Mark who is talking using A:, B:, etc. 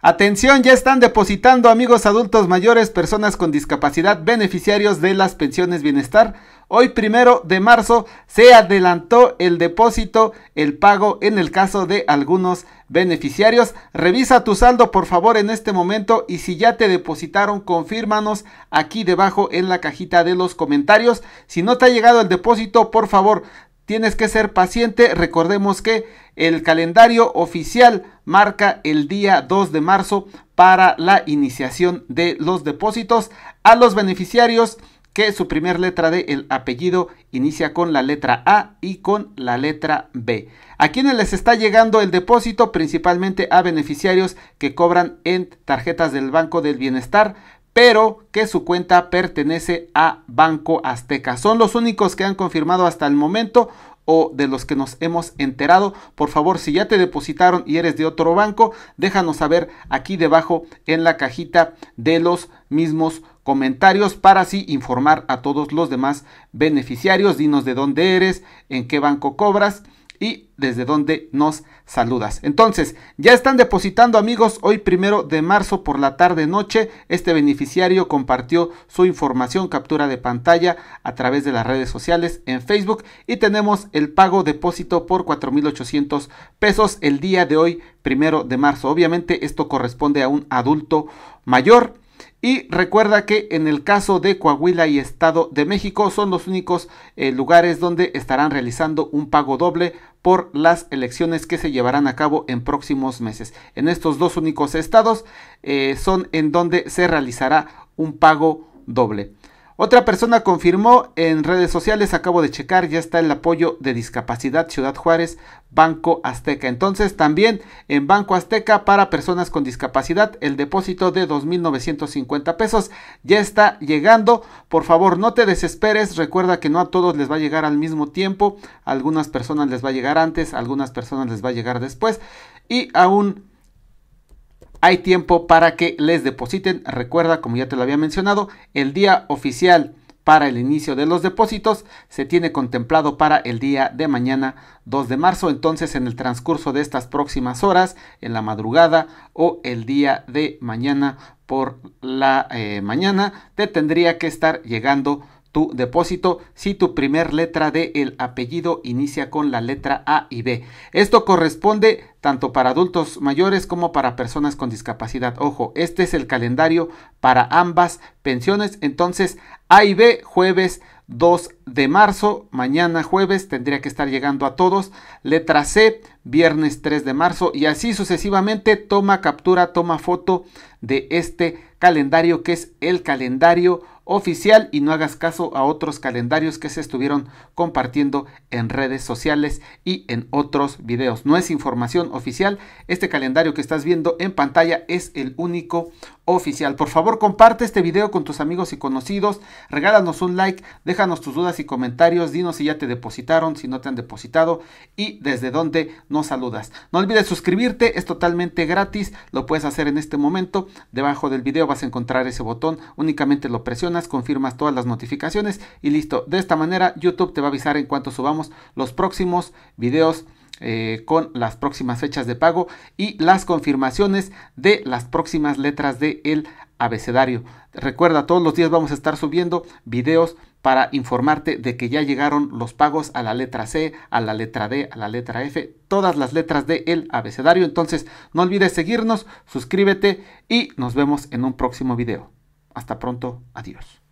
A: Atención, ya están depositando amigos adultos mayores, personas con discapacidad, beneficiarios de las pensiones bienestar. Hoy primero de marzo se adelantó el depósito, el pago en el caso de algunos beneficiarios. Revisa tu saldo por favor en este momento y si ya te depositaron, confírmanos aquí debajo en la cajita de los comentarios. Si no te ha llegado el depósito, por favor, Tienes que ser paciente. Recordemos que el calendario oficial marca el día 2 de marzo para la iniciación de los depósitos a los beneficiarios que su primer letra de el apellido inicia con la letra A y con la letra B. A quienes les está llegando el depósito principalmente a beneficiarios que cobran en tarjetas del Banco del Bienestar, pero que su cuenta pertenece a Banco Azteca. Son los únicos que han confirmado hasta el momento o de los que nos hemos enterado. Por favor, si ya te depositaron y eres de otro banco, déjanos saber aquí debajo en la cajita de los mismos comentarios para así informar a todos los demás beneficiarios. Dinos de dónde eres, en qué banco cobras y desde donde nos saludas. Entonces, ya están depositando amigos, hoy primero de marzo por la tarde noche, este beneficiario compartió su información, captura de pantalla a través de las redes sociales en Facebook y tenemos el pago depósito por 4.800 pesos el día de hoy primero de marzo. Obviamente esto corresponde a un adulto mayor. Y recuerda que en el caso de Coahuila y Estado de México son los únicos eh, lugares donde estarán realizando un pago doble por las elecciones que se llevarán a cabo en próximos meses. En estos dos únicos estados eh, son en donde se realizará un pago doble. Otra persona confirmó en redes sociales, acabo de checar, ya está el apoyo de discapacidad Ciudad Juárez, Banco Azteca. Entonces también en Banco Azteca para personas con discapacidad el depósito de 2.950 pesos ya está llegando. Por favor, no te desesperes, recuerda que no a todos les va a llegar al mismo tiempo, a algunas personas les va a llegar antes, a algunas personas les va a llegar después y aún hay tiempo para que les depositen. Recuerda, como ya te lo había mencionado, el día oficial para el inicio de los depósitos se tiene contemplado para el día de mañana 2 de marzo. Entonces en el transcurso de estas próximas horas, en la madrugada o el día de mañana por la eh, mañana, te tendría que estar llegando depósito si tu primer letra de el apellido inicia con la letra A y B. Esto corresponde tanto para adultos mayores como para personas con discapacidad. Ojo, este es el calendario para ambas pensiones. Entonces, A y B jueves 2 de marzo, mañana jueves tendría que estar llegando a todos. Letra C, viernes 3 de marzo y así sucesivamente toma captura, toma foto de este calendario que es el calendario oficial y no hagas caso a otros calendarios que se estuvieron compartiendo en redes sociales y en otros videos. No es información oficial, este calendario que estás viendo en pantalla es el único oficial. Por favor comparte este video con tus amigos y conocidos, regálanos un like, déjanos tus dudas y comentarios. Dinos si ya te depositaron, si no te han depositado y desde dónde nos saludas. No olvides suscribirte, es totalmente gratis. Lo puedes hacer en este momento. Debajo del video vas a encontrar ese botón. Únicamente lo presionas, confirmas todas las notificaciones y listo. De esta manera YouTube te va a avisar en cuanto subamos los próximos videos. Eh, con las próximas fechas de pago y las confirmaciones de las próximas letras del el abecedario. Recuerda, todos los días vamos a estar subiendo videos para informarte de que ya llegaron los pagos a la letra C, a la letra D, a la letra F, todas las letras del abecedario. Entonces no olvides seguirnos, suscríbete y nos vemos en un próximo video. Hasta pronto, adiós.